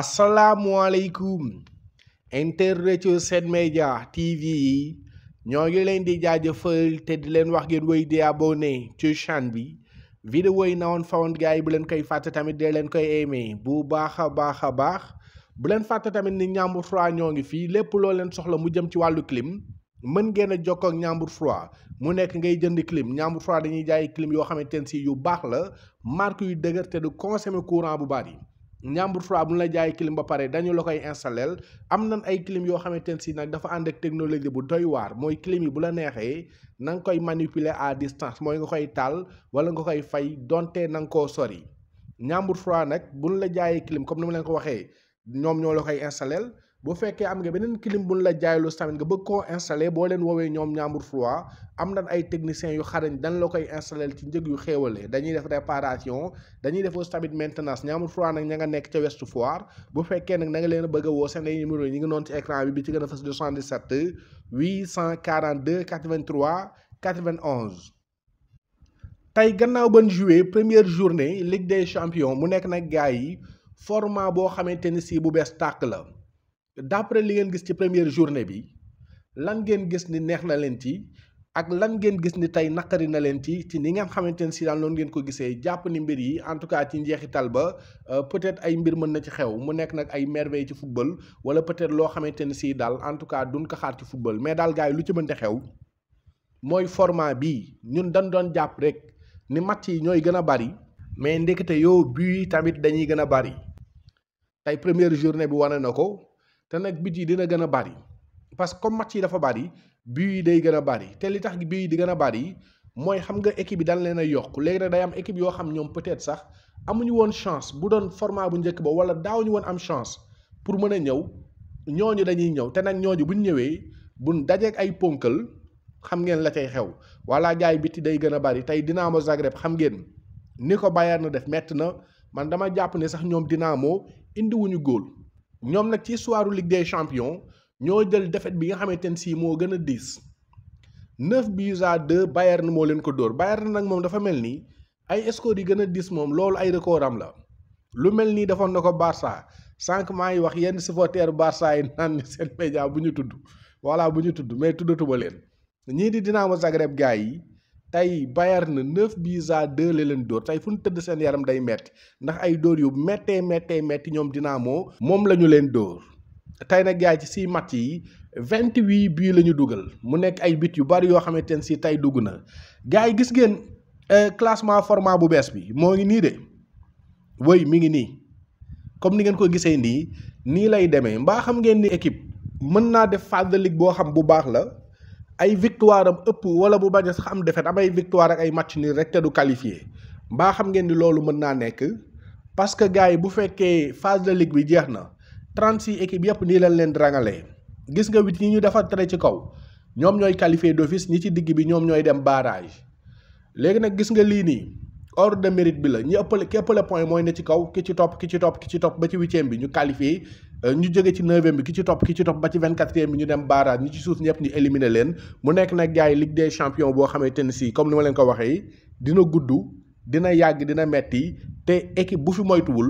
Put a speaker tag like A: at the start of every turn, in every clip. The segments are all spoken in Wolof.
A: asalaamualeykum internet yu Sen Média TV yi ñoo ngi leen di jaajëfal te di leen wax ngeen wéy di abonné ci chaîne bi vidéo yi na woon fa woon yi bu leen koy fàtte tamit de leen koy aimé bu baax a baax a baax bu leen fàtte tamit ni Ñaambur Froid ñoo ngi fii lépp loo leen soxla mu jëm ci wàllu clim mën ngeen a jokkoo ak Ñaambur Froid mu nekk ngay jënd clim Ñaambur Froid dañuy jaay clim yoo xamante ne si yu baax la marque yu dëgër te du consommer courant bu bari Njàmbur 3 bu ñu la jaay kilim ba pare dañu la koy installé am na ay clim yoo xamante ne sii nag dafa ànd ak technologie bu doy waar mooy clim yi bu la neexee na nga koy manipuler à distance mooy nga koy taal wala nga koy fay donte nanga ko koo sori Njàmbur 3 nag bu ñu la jaayee kilim comme ni ma leen ko waxee ñoom ñoo la koy installé bu fekkee am nga beneen clim buñ la jaayloos tamit nga bëgg koo installé boo leen woowee ñoom Ñaamur Froid am nañ ay techniciens yu xarañ dañ la koy installé ci njëg yu xéewale dañuy def réparation dañuy def aussi tamit maintenance Ñaamur Froid nag ña nga nekk ca West Foire bu fekkee nag na nga leen bëgg woo seen ay numéro yi nga ngi noonu ci écran bi bi ci gën a fës 77 842 83 tey gannaaw ban joué première journée Ligue des champions mu nekk nag gars yi format boo xamante ni si bu bees tàq la. d'après li ngeen gis ci première journée bi lan ngeen gis ni neex na leen ci ak lan ngeen gis ni tey naqari na leen ci ci ni nga xamante ne si daal noonu ngeen ko gisee jàpp ni mbir yi en tout cas ci njeexital ba euh, peut-être ay mbir mën na ci xew mu nekk nag ay merveille ci football wala peut-être loo xamante ne si daal en tout cas duñ ko xaar ci football mais daal gars yi lu ci mënte xew mooy format bi ñun dañ doon jàpp rek ni match yi ñooy gën a bari mais ndekete yow bu tamit dañuy gën a bari tey première journée bi wane na ko. te nag but yi dina gën a bari parce que comme match yi dafa bari but yi day gën a bari te li tax but yi di gën a bari mooy xam nga équipe yi dal leen a yokk léegi nag day am équipe yoo xam ñoom peut sax amuñu woon chance bu doon format bu njëkk ba wala daawuñu woon am chance pour mën a ñëw ñooñu dañuy ñëw te nag ñooñu buñ ñëwee buñ dajeek ay ponkal xam ngeen la cay xew wala jaay biti day gën a bari tey Dinamo Zagreb xam ngeen ni ko Bayern na def metti na man dama jàpp ne sax ñoom Dinamo indiwuñu góol ñoom nag ci histoire Ligue des champions ñoo jël défaite bi nga xamante ne sii moo gën a diis neuf buts à deux Bayern moo leen ko dóor Bayern nag moom dafa mel ni ay score yi gën a diis moom loolu ay record am la lu mel nii defoon na ko Barça sànq maa ngi wax yenn supporters Barça yi naan ni seen média bu ñu tudd voilà bu ñu tudd mais tuddatuma leen ñii di Dinamo Zagreb gars yi. tey Bayern na neuf buts à deux la leen dóor tey fu ñu tëdd seen yaram day metti ndax ay dóor yu méttee méttee métti ñoom dinaa moo moom la ñu leen dóor tey nag yaay ci si matt yi vingt huit buts la ñu dugal mu nekk ay bit yu bari yoo xamante ne si tey dugg na gars yi gis ngeen euh, classement format bu bees bi moo ngi nii de woy mi ngi nii comme ni ngeen ko gisee nii nii lay demee mbaa xam ngeen ni équipe mën naa def phase boo xam bu baax la. ay victoire am ëpp wala bu bañ a sax am défaite am ay victoire ak ay match nii rek te du qualifié mbaa xam ngeen ni loolu mën naa nekk parce que gars yi bu fekkee phase de ligue bi jeex na 36 équipes yëpp nii lañ leen rangalee gis nga wit ñi ñu defar tere ci kaw ñoom ñooy qualifié d'office ñi ci digg bi ñoom ñooy dem barrage léegi nag gis nga lii nii ordre de mérite bi la ñi ëppale ki ëppale point mooy ne ci kaw ki ci topp ki ci topp ki ci topp ba ci huitième bi ñu qualifié Euh, ñu jóge ci neuvième bi ki ci top ki ci topp ba ci vingt quatrième bi ñu dem barrage ñi ci suuf ñëpp ñu éliminer leen mu nekk nag gars yi Ligue des champions boo xamante ne si comme ni ma leen ko waxee dina gudd dina yàgg dina metti te équipe bu fi moytuwul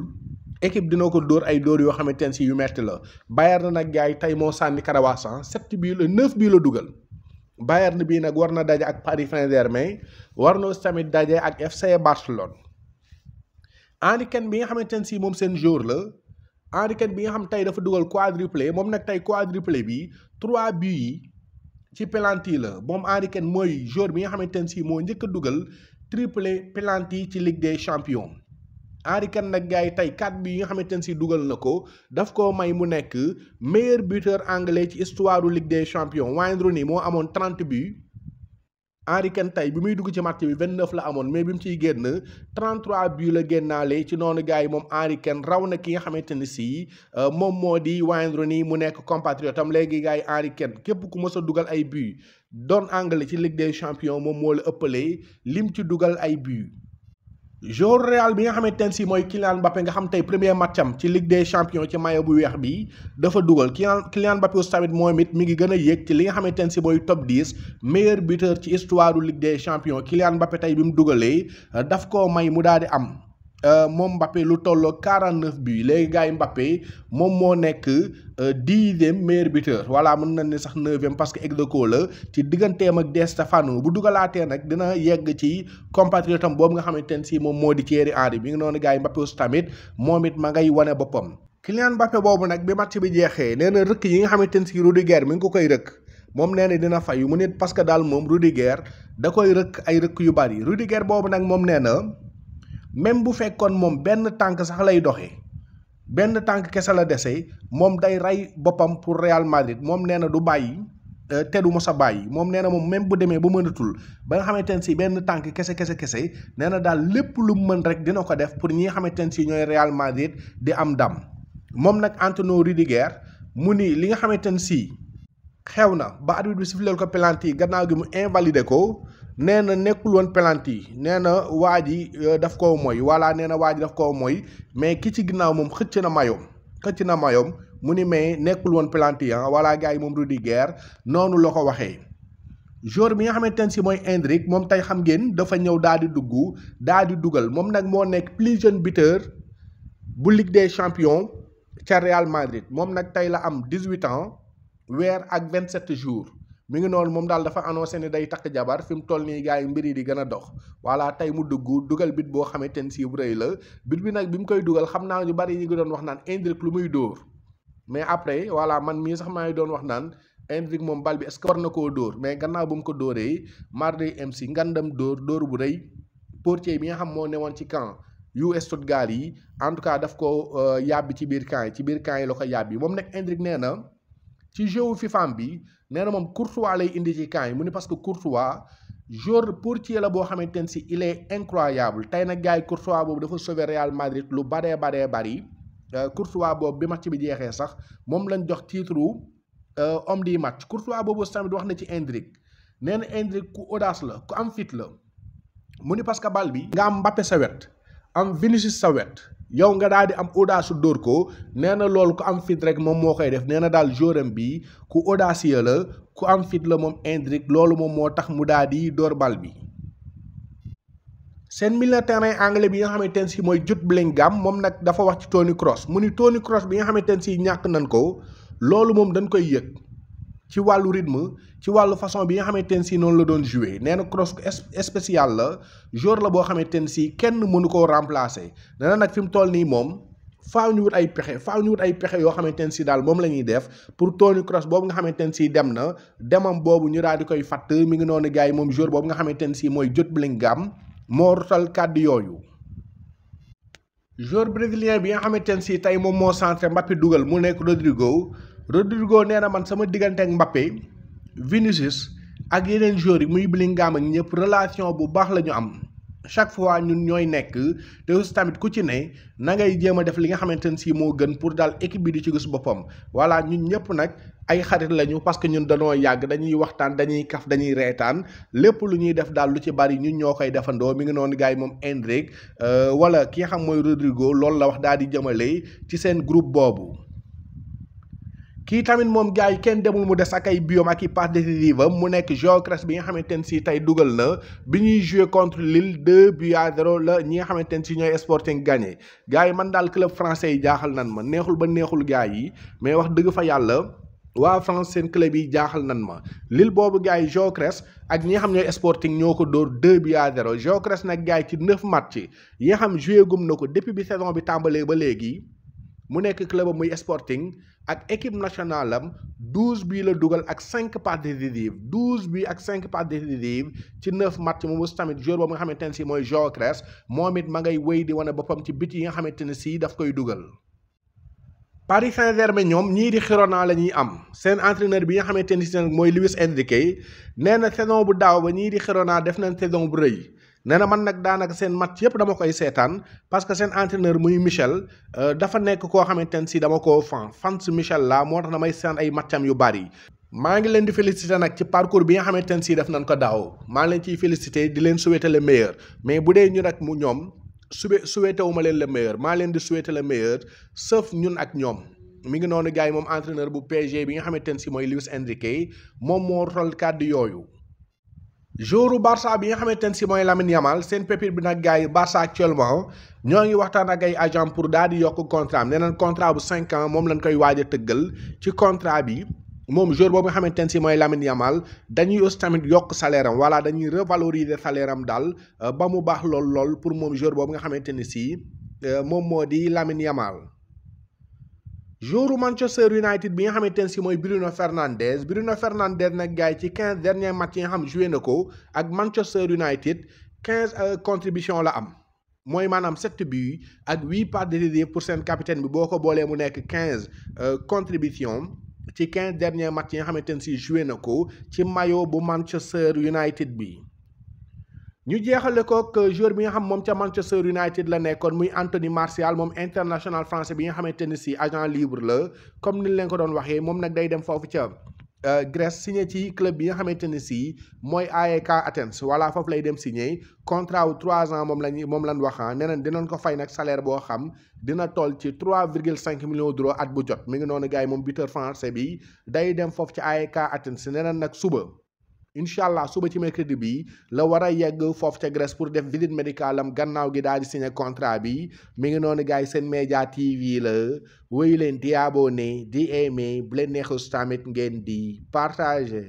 A: équipe dina ko dóor ay dóor yoo xamante ne si yu metti la Bayern na nag gars yi tey moo sànni Karawasan ah, sept bii la euh, neuf bii la dugal Bayern bii nag war na daje ak Paris Saint-Germain war na tamit daje ak FC Barcelone Henry Kane bi nga xamante ne si moom seen jour la. Henry Kane bi nga xam tey dafa dugal quadruplé moom nag tey quadruplé bi trois buts yi ci penalty la moom Henry mooy joueur bi nga xamante ne si moo njëkk dugal triplé penalty ci Ligue des champions Henry Kane nag gars tey quatre bi yi nga xamante ne si dugal na ko daf ko may mu nekk meilleur buteur anglais ci histoire du Ligue des champions Wayne Rooney moo amoon trente buts. Henry Kane tey bi muy dugg ci match bi 29 la amoon mais bi mu ciy génn 33 buts la génnaale ci noonu gars yi moom Henry raw na ki nga xamante ne si euh, moom moo di Wayne Rooney mu nekk compatriote am léegi gars yi Henry képp ku mës a dugal ay buts doon Anglais ci Ligue des Champions moom moo la ëppalee lim ci dugal ay buts. jour Real bi nga xamante ne si mooy Kylian Mbappé nga xam tey premier match ci Ligue des champions ci maillot bu weex bi dafa dugal Kylian Kylian Mbappé aussi tamit moom it mi ngi gën a yéeg ci li nga xamante ne si mooy top 10 meilleur buteur ci histoire du Ligue des champions Kylian tey bi mu dugalee daf koo may mu daal di am. Euh, moom Mbappé lu tolloo quarante neuf bi léegi gars yi Mbappé moom moo nekk euh, dixième meilleur buteur wala mën nañ ne sax neuvième parce que ex aequo la ci digganteem ak Di Stefano bu dugalaatee nag dina yegg ci compatriote am boobu nga xamante ne sii moom moo di Thierry Henry bi nga noonu gars yi Mbappé tamit moom it ma ngay wane boppam. Kylian Mbappé boobu nag bi match bi jeexee nee na rëkk yi nga xamante ne si Rudiger mi ngi ko koy rëkk. moom nee na dina fayu mu nit parce que daal moom Rudiger da koy rëkk ay rëkk yu bari Rudiger boobu nag moom nee na même bu fekkoon moom benn tànk sax lay doxee benn tànk kese la dese moom day rey boppam pour Real Madrid moom nee na du bàyyi euh, te du mos bàyyi moom nee na moom même bu demee ba mënatul ba nga xamante ne si benn tànk kese kese kese nee na daal lépp lu mu mën rek dina ko def pour ñi nga xamante ne si ñooy Real Madrid di am dam moom nag Antonio Rudiger mu ni li nga xamante ne sii xew na ba arbitre bi siffleel ko penalty gannaaw gi mu invalidé ko nee na nekkul woon penalty euh, nee na waa ji daf koo mooy walaa nee na waa ji daf koo mooy mais ki ci ginnaaw moom xëcc na mayoom xëcc na mayoom mu ni mais nekkul woon penalty ah walla gars yi moom Rudiger noonu loo ko waxee. joueur bi nga xamante ne si mooy Endrick moom tey xam ngeen dafa ñëw daal di dugg daal di dugal moom nag moo nekk plus jeune buteur bu Ligue des champions ca Real Madrid moom nag tey la am 18 ans. weer ak vingt sept jours mi ngi noonu moom daal dafa annoncé ne day takk jabar fi mu toll nii gars yi mbir yi di gën a dox voilà tey mu dugg dugal bit boo xamante ni si bu rëy la bit bi nag bi mu koy dugal xam naa ñu bari ñu ngi doon wax naan Endrick lu muy dóor mais après voilà man mii sax maa ngi doon wax naan Endrick moom bal bi est na koo dóor mais gannaaw ba mu ko dóoree Marley MC ngandam dóor dóor bu rëy portier bi nga xam moo newoon ci camp US Stuttgart yi en tout cas daf ko euh, yàbbi ci biir camp yi ci biir camp yi la ko yàbbi moom nag Endrick nee na. ci jeu FIFA bi na Courtois lay indi ci parce que Courtois joueur portier la il est incroyable Il Courtois bobu dafa sauver Real Madrid lu bare bare bari euh, Courtois match titre euh, homme du match Courtois wax na ci ku audace la ku am parce que bi. nga am Vinicius sa wet yow nga daal di am audace dóor ko nee na loolu ku am fit rek moom moo koy def nee na daal joram bi ku audacieux la ku am fit la moom Endrick loolu moom moo tax mu daal di dóor bal bi. seen milieu terrain anglais bi nga xamante ne si mooy Jude Bellingham moom nag dafa wax ci Toni Kroos mu ni Toni Kroos bi nga xamante ne si ñàkk nañ ko loolu moom dañ koy yëg. ci walu rythme ci walu façon bi nga xamé ne si noonu la doon jouer néna cross spécial la joueur la bo xamé ne si kenn mënu ko remplacer nee nak fim toll ni mom faaw ñu wut ay pexé faaw ñu wut ay pexé yo xamé ne si daal moom def pour Toni Cross bobu nga xamé ne si dem na demam bobu ñu daal di koy fàtt mi ngi nonu gaay mom joueur nga xamé ne si mooy jot blingam mortal card yoyu joueur brésilien bi nga xamé ne si tey moom moo centré Mbappé dougal mu nekk Rodrigo. Rodrigo nee na man sama diggante ak Mbappé Vinicius ak yeneen joueurs yi muy Bellingham ak ñëpp relation bu baax la ñu am chaque fois ñun ñooy nekk te aussi tamit ku ci ne na ngay jéem a def li nga xamante ne si moo gën pour daal équipe bi di ci gis boppam wala ñun ñëpp nag ay xarit lañu parce que ñun dañoo yàgg dañuy waxtaan dañuy kaf dañuy reetaan lépp lu ñuy def daal lu ci bari ñun ñoo koy defandoo mi ngi noonu gars yi moom Endrick euh, wala ki nga xam mooy Rodrigo loolu la wax daal di jëmale ci seen groupe boobu. kii tamit moom gars yi kenn demul mu des ak ay biom ak i passe décisive mu nekk géocrate bi nga xamante ne si tey dugal na bi ñuy joué contre Lille 2 buts à 0 la ñi nga xamante ne si ñooy Sporting gagné gars yi man daal club français yi jaaxal nan ma neexul ba neexul gars yi mais wax dëgg fa yàlla waa France seen club yi jaaxal nan ma Lille boobu gars yi Gyökeres ak ñi nga xam ñooy Sporting ñoo ko dóor 2 bi à 0 Gyökeres nag gars yi ci 9 match yi nga xam joué gum na ko depuis bi saison bi tàmbalee ba léegi mu nekk club muy Sporting ak équipe nationale am douze bii la dugal ak cinq passes décisives douze bi ak cinq passes décisives ci neuf match moomu tamit joueur boobu nga xamante ne si mooy Joao moom it ma ngay wéy di wane boppam ci bit yi nga xamante ne si daf koy dugal. Paris Saint-Germain ñoom ñii di Girona la ñuy am seen entraîneur bi nga xamante ne si mooy Luis Enrique neena saison bu daaw ba ñii di naa def nañ saison bu rëy. nee na man nag daanaka seen match yëpp dama koy seetaan parce que seen entraîneur muy Michel euh, dafa nekk koo xamante ne si dama ko fan fans Michel la moo tax damay seen ay matcham yu bari maa ngi leen di féliciter nag ci parcours bi nga xamante ne si def nañ ko daaw maa ngi leen ciy féliciter di leen souhaiter le meilleur mais bu dee ñu nag mu ñoom sube souhaiter wu ma leen le meilleur maa leen di souhaiter le meilleur sauf ñun ak ñoom. mi ngi noonu gars yi moom entraîneur bu PSG bi nga xamante ne si mooy Luis Enrique moom moo rol kàddu yooyu. jouru Barça bi nga xamante ne si mooy Lamine Yamal seen pépite bi nag gars yi Barça actuellement ñoo ngi waxtaan ak ay agent pour daal di yokk contrat am nee nañ contrat bu 5 ans moom lañ koy waaj a tëggal ci contrat bi moom jour boobu nga xamante ne si mooy Lamine Yamal dañuy aussi tamit yokk salaire am voilà dañuy revaloriser salaire am daal euh, ba mu baax lool lool pour moom jour boobu nga xamante ni si euh, moom moo di Lamine Yamal. jouru Manchester United bi nga xamante ne si mooy Bruno Fernandes Bruno Fernandes nag gars yi ci quinze derniers matchs yi nga xam joué na ko ak Manchester United quinze euh, contribution la am mooy maanaam sept buts ak huit passes décisives pour seen capitaine bi boo ko boolee mu nekk quinze euh, contribution ci quinze derniers matchs yi nga xamante ne si joué na ko ci maillot bu Manchester United bi. ñu jeexale ko joueur bi nga xam moom ca Manchester United la nekkoon muy Anthony Martial moom international français bi nga xamante ne si agent libre la comme ni leen ko doon waxee moom nag day dem foofu ca euh, Grèce signé ci club bi nga xamante ne si mooy AEK Athens voilà foofu lay dem signé contrat wu trois ans moom lañ moom lañ waxaan ah. nee nañ dinañ ko fay nag salaire boo xam dina toll ci trois virgule cinq millions d'euros at bu jot mi ngi noonu gars yi moom buteur français bi day dem foofu ci AEK Athens nee nañ nag suba. incha allah suba ci mercredi bi la war a yegg foofu ca Grèce pour def visite médicale am gannaaw gi daal di signé contrat bi mi ngi noonu gars yi seen média TV la wéyu leen di abonné di aimé bu leen neexus tamit ngeen di partager.